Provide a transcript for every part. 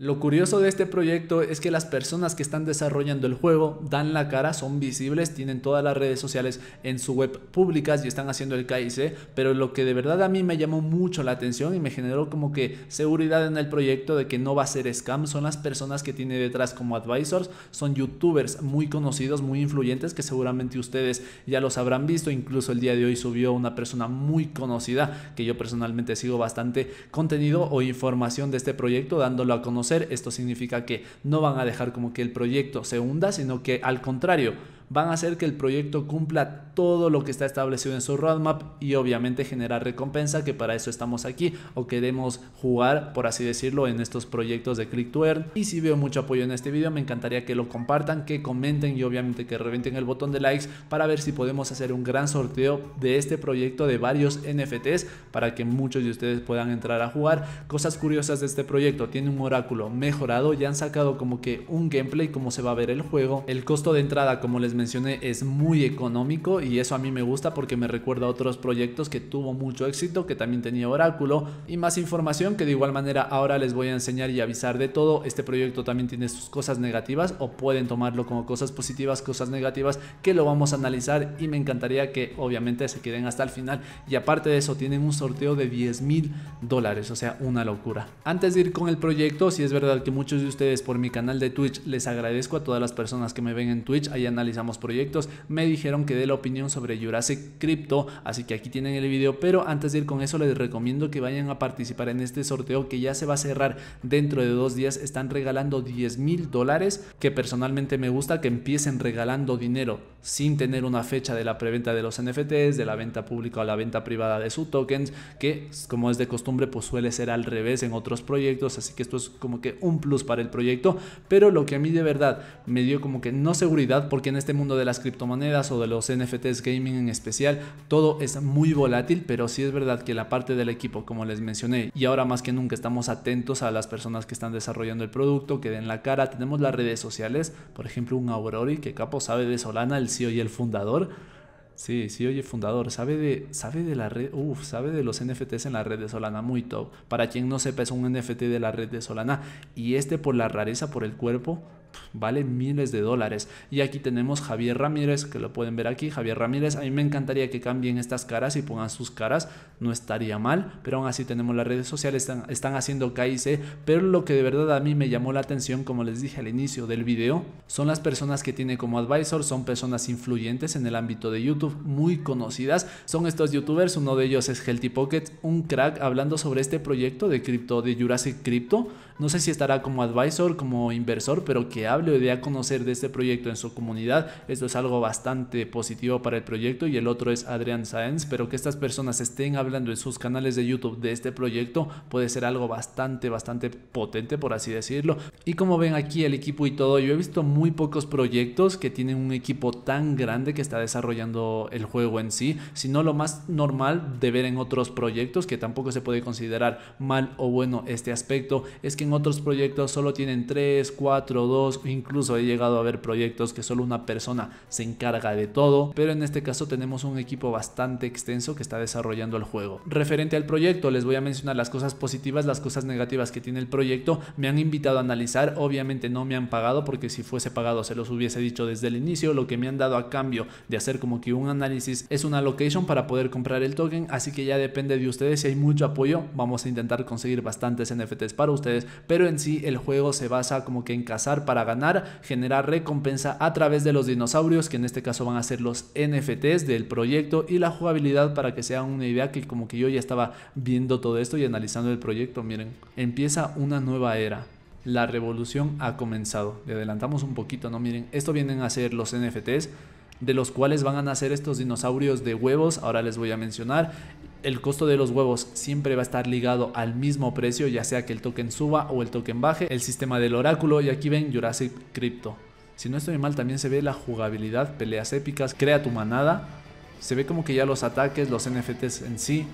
Lo curioso de este proyecto es que las personas que están desarrollando el juego dan la cara, son visibles, tienen todas las redes sociales en su web públicas y están haciendo el KIC, pero lo que de verdad a mí me llamó mucho la atención y me generó como que seguridad en el proyecto de que no va a ser scam son las personas que tiene detrás como advisors, son youtubers muy conocidos, muy influyentes que seguramente ustedes ya los habrán visto, incluso el día de hoy subió una persona muy conocida que yo personalmente sigo bastante contenido o información de este proyecto dándolo a conocer esto significa que no van a dejar como que el proyecto se hunda, sino que al contrario, van a hacer que el proyecto cumpla todo lo que está establecido en su roadmap y obviamente generar recompensa, que para eso estamos aquí o queremos jugar, por así decirlo, en estos proyectos de Click to Earn. Y si veo mucho apoyo en este video, me encantaría que lo compartan, que comenten y obviamente que reventen el botón de likes para ver si podemos hacer un gran sorteo de este proyecto de varios NFTs para que muchos de ustedes puedan entrar a jugar. Cosas curiosas de este proyecto, tiene un oráculo mejorado, ya han sacado como que un gameplay, como se va a ver el juego, el costo de entrada, como les mencioné es muy económico y eso a mí me gusta porque me recuerda a otros proyectos que tuvo mucho éxito, que también tenía oráculo y más información que de igual manera ahora les voy a enseñar y avisar de todo. Este proyecto también tiene sus cosas negativas o pueden tomarlo como cosas positivas, cosas negativas que lo vamos a analizar y me encantaría que obviamente se queden hasta el final y aparte de eso tienen un sorteo de 10 mil dólares, o sea una locura. Antes de ir con el proyecto, si es verdad que muchos de ustedes por mi canal de Twitch les agradezco a todas las personas que me ven en Twitch, ahí analizamos proyectos, me dijeron que dé la opinión sobre Jurassic Crypto, así que aquí tienen el vídeo pero antes de ir con eso les recomiendo que vayan a participar en este sorteo que ya se va a cerrar dentro de dos días, están regalando 10 mil dólares, que personalmente me gusta que empiecen regalando dinero sin tener una fecha de la preventa de los NFTs, de la venta pública o la venta privada de su tokens, que como es de costumbre pues suele ser al revés en otros proyectos, así que esto es como que un plus para el proyecto, pero lo que a mí de verdad me dio como que no seguridad porque en este mundo de las criptomonedas o de los NFTs gaming en especial, todo es muy volátil, pero sí es verdad que la parte del equipo, como les mencioné, y ahora más que nunca estamos atentos a las personas que están desarrollando el producto, que den la cara, tenemos las redes sociales, por ejemplo un Aurori, que capo sabe de Solana, el CEO y el fundador, Sí, sí, e oye, fundador, sabe de, sabe de la red, sabe de los NFTs en la red de Solana, muy top. Para quien no sepa, es un NFT de la red de Solana. Y este por la rareza, por el cuerpo, vale miles de dólares. Y aquí tenemos Javier Ramírez, que lo pueden ver aquí, Javier Ramírez. A mí me encantaría que cambien estas caras y pongan sus caras, no estaría mal, pero aún así tenemos las redes sociales, están, haciendo KIC, pero lo que de verdad a mí me llamó la atención, como les dije al inicio del video, son las personas que tiene como advisor, son personas influyentes en el ámbito de YouTube, muy conocidas, son estos youtubers, uno de ellos es Healthy Pocket, un crack hablando sobre este proyecto de cripto, de Jurassic Crypto, no sé si estará como advisor, como inversor, pero que hable o dé a conocer de este proyecto en su comunidad. Esto es algo bastante positivo para el proyecto. Y el otro es Adrián Sáenz, pero que estas personas estén hablando en sus canales de YouTube de este proyecto puede ser algo bastante, bastante potente, por así decirlo. Y como ven aquí el equipo y todo, yo he visto muy pocos proyectos que tienen un equipo tan grande que está desarrollando el juego en sí, sino lo más normal de ver en otros proyectos, que tampoco se puede considerar mal o bueno este aspecto, es que otros proyectos solo tienen 3, 4, 2, incluso he llegado a ver proyectos que solo una persona se encarga de todo, pero en este caso tenemos un equipo bastante extenso que está desarrollando el juego. Referente al proyecto, les voy a mencionar las cosas positivas, las cosas negativas que tiene el proyecto, me han invitado a analizar, obviamente no me han pagado porque si fuese pagado se los hubiese dicho desde el inicio, lo que me han dado a cambio de hacer como que un análisis es una location para poder comprar el token, así que ya depende de ustedes, si hay mucho apoyo vamos a intentar conseguir bastantes NFTs para ustedes pero en sí el juego se basa como que en cazar para ganar, generar recompensa a través de los dinosaurios, que en este caso van a ser los NFTs del proyecto y la jugabilidad para que sea una idea que como que yo ya estaba viendo todo esto y analizando el proyecto, miren, empieza una nueva era la revolución ha comenzado. Le adelantamos un poquito, ¿no? Miren, esto vienen a ser los NFTs de los cuales van a nacer estos dinosaurios de huevos, ahora les voy a mencionar. El costo de los huevos siempre va a estar ligado al mismo precio, ya sea que el token suba o el token baje. El sistema del oráculo, y aquí ven Jurassic Crypto. Si no estoy mal, también se ve la jugabilidad, peleas épicas, crea tu manada. Se ve como que ya los ataques, los NFTs en sí.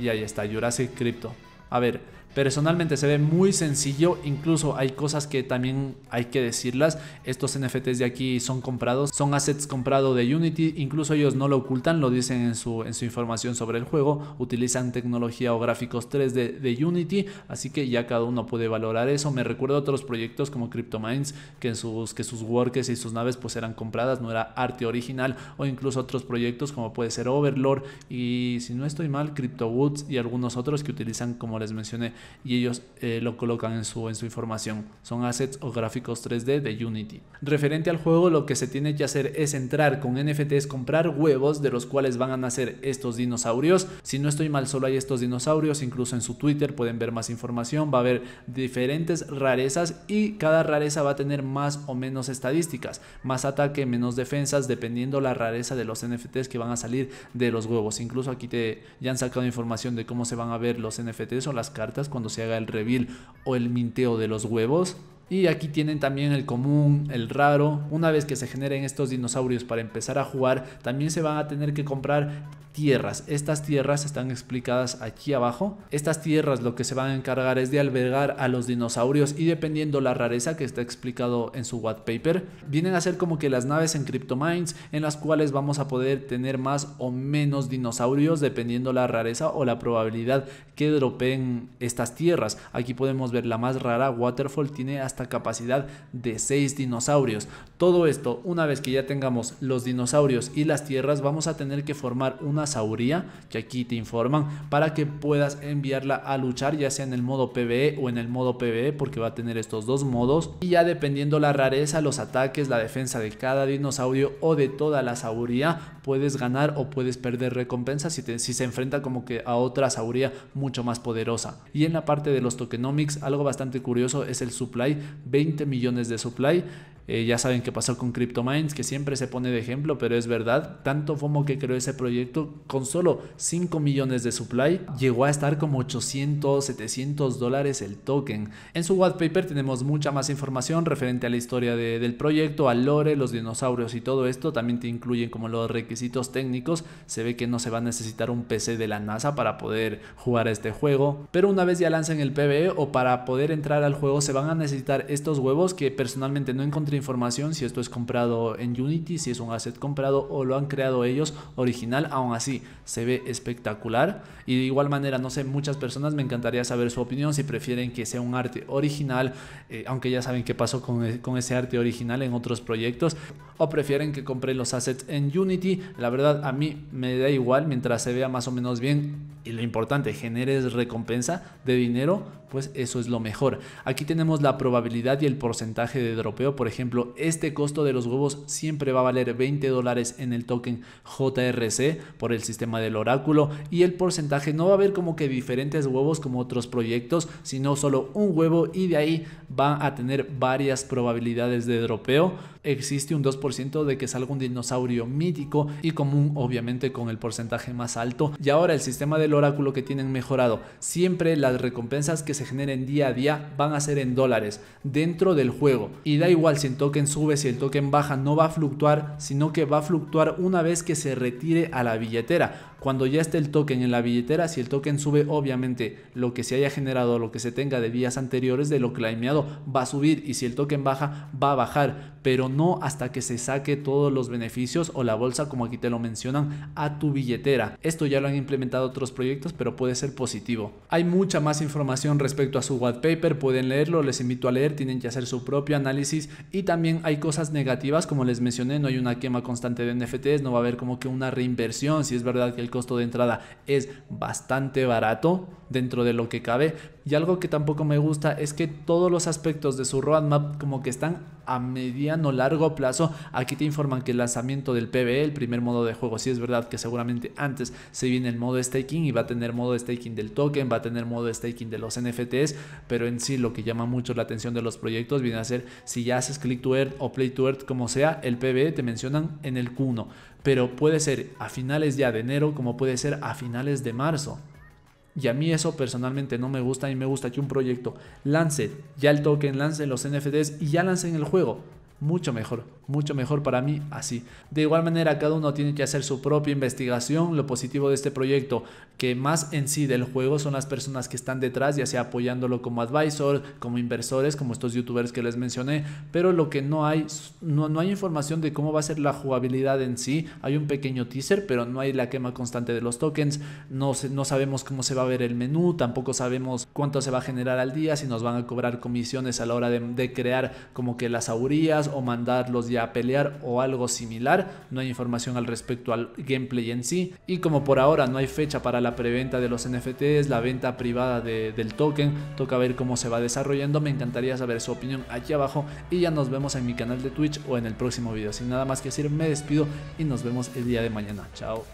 Y ahí está, Jurassic Crypto. A ver, Personalmente se ve muy sencillo, incluso hay cosas que también hay que decirlas. Estos NFTs de aquí son comprados, son assets comprados de Unity, incluso ellos no lo ocultan, lo dicen en su, en su información sobre el juego, utilizan tecnología o gráficos 3D de Unity, así que ya cada uno puede valorar eso. Me recuerdo otros proyectos como CryptoMines, que, sus, que sus workers y sus naves pues eran compradas, no era arte original, o incluso otros proyectos como puede ser Overlord y si no estoy mal, CryptoWoods y algunos otros que utilizan, como les mencioné, y ellos eh, lo colocan en su, en su información. Son assets o gráficos 3D de Unity. Referente al juego, lo que se tiene que hacer es entrar con NFTs, comprar huevos de los cuales van a nacer estos dinosaurios. Si no estoy mal, solo hay estos dinosaurios, incluso en su Twitter pueden ver más información, va a haber diferentes rarezas y cada rareza va a tener más o menos estadísticas, más ataque, menos defensas, dependiendo la rareza de los NFTs que van a salir de los huevos. Incluso aquí te ya han sacado información de cómo se van a ver los NFTs o las cartas cuando se haga el reveal o el minteo de los huevos. Y aquí tienen también el común, el raro. Una vez que se generen estos dinosaurios para empezar a jugar, también se van a tener que comprar tierras. Estas tierras están explicadas aquí abajo. Estas tierras lo que se van a encargar es de albergar a los dinosaurios y dependiendo la rareza que está explicado en su white paper, vienen a ser como que las naves en CryptoMines en las cuales vamos a poder tener más o menos dinosaurios dependiendo la rareza o la probabilidad que dropeen estas tierras. Aquí podemos ver la más rara, Waterfall, tiene hasta capacidad de 6 dinosaurios. Todo esto, una vez que ya tengamos los dinosaurios y las tierras, vamos a tener que formar una sauría que aquí te informan para que puedas enviarla a luchar ya sea en el modo PvE o en el modo PvE porque va a tener estos dos modos y ya dependiendo la rareza, los ataques, la defensa de cada dinosaurio o de toda la sauría puedes ganar o puedes perder recompensas si, si se enfrenta como que a otra sauría mucho más poderosa. Y en la parte de los tokenomics algo bastante curioso es el supply, 20 millones de supply eh, ya saben qué pasó con CryptoMines, que siempre se pone de ejemplo, pero es verdad, tanto FOMO que creó ese proyecto, con solo 5 millones de supply, llegó a estar como 800, 700 dólares el token. En su white tenemos mucha más información referente a la historia del proyecto, al lore, los dinosaurios y todo esto. También te incluyen como los requisitos técnicos. Se ve que no se va a necesitar un PC de la NASA para poder jugar a este juego. Pero una vez ya lancen el PBE o para poder entrar al juego se van a necesitar estos huevos que personalmente no encontré información si esto es comprado en Unity, si es un asset comprado o lo han creado ellos original, aún así se ve espectacular y de igual manera, no sé, muchas personas me encantaría saber su opinión si prefieren que sea un arte original, eh, aunque ya saben qué pasó e, con, ese arte original en otros proyectos o prefieren que compren los assets en Unity, la verdad a mí me da igual mientras se vea más o menos bien y lo importante, generes recompensa de dinero, pues eso es lo mejor. Aquí tenemos la probabilidad y el porcentaje de dropeo. Por ejemplo, este costo de los huevos siempre va a valer 20 dólares en el token JRC por el sistema del oráculo y el porcentaje no va a haber como que diferentes huevos como otros proyectos, sino solo un huevo y de ahí va a tener varias probabilidades de dropeo. Existe un 2% de que salga un dinosaurio mítico y común, obviamente con el porcentaje más alto. Y ahora el sistema de oráculo que tienen mejorado. Siempre las recompensas que se generen día a día van a ser en dólares dentro del juego. Y da igual si el token sube, si el token baja, no va a fluctuar, sino que va a fluctuar una vez que se retire a la billetera cuando ya esté el token en la billetera, si el token sube, obviamente lo que se haya generado, lo que se tenga de días anteriores de lo claimeado va a subir y si el token baja, va a bajar, pero no hasta que se saque todos los beneficios o la bolsa, como aquí te lo mencionan, a tu billetera. Esto ya lo han implementado otros proyectos, pero puede ser positivo. Hay mucha más información respecto a su white paper, pueden leerlo, les invito a leer, tienen que hacer su propio análisis y también hay cosas negativas, como les mencioné, no hay una quema constante de NFTs, no va a haber como que una reinversión, si es verdad que el costo de entrada es bastante barato dentro de lo que cabe. Y algo que tampoco me gusta es que todos los aspectos de su roadmap como que están a mediano largo plazo. Aquí te informan que el lanzamiento del PvE, el primer modo de juego, si es verdad que seguramente antes se viene el modo staking y va a tener modo staking del token, va a tener modo staking de los NFTs, pero en sí lo que llama mucho la atención de los proyectos viene a ser si ya haces click to earth o play to earth como sea, el PvE te mencionan en el cuno pero puede ser a finales ya de enero como puede ser a finales de marzo. Y a mí eso personalmente no me gusta y me gusta que un proyecto lance ya el token, lance los NFTs y ya lance en el juego. Mucho mejor mucho mejor para mí así. De igual manera, cada uno tiene que hacer su propia investigación. Lo positivo de este proyecto, que más en sí del juego son las personas que están detrás, ya sea apoyándolo como advisor, como inversores, como estos youtubers que les mencioné, pero lo que no hay, no, hay información de cómo va a ser la jugabilidad en sí. Hay un pequeño teaser, pero no hay la quema constante de los tokens, no, no sabemos cómo se va a ver el menú, tampoco sabemos cuánto se va a generar al día, si nos van a cobrar comisiones a la hora de, crear como que las aurías o mandar los a pelear o algo similar, no hay información al respecto al gameplay en sí y como por ahora no hay fecha para la preventa de los NFTs, la venta privada del token, toca ver cómo se va desarrollando, me encantaría saber su opinión aquí abajo y ya nos vemos en mi canal de Twitch o en el próximo video. Sin nada más que decir, me despido y nos vemos el día de mañana. Chao.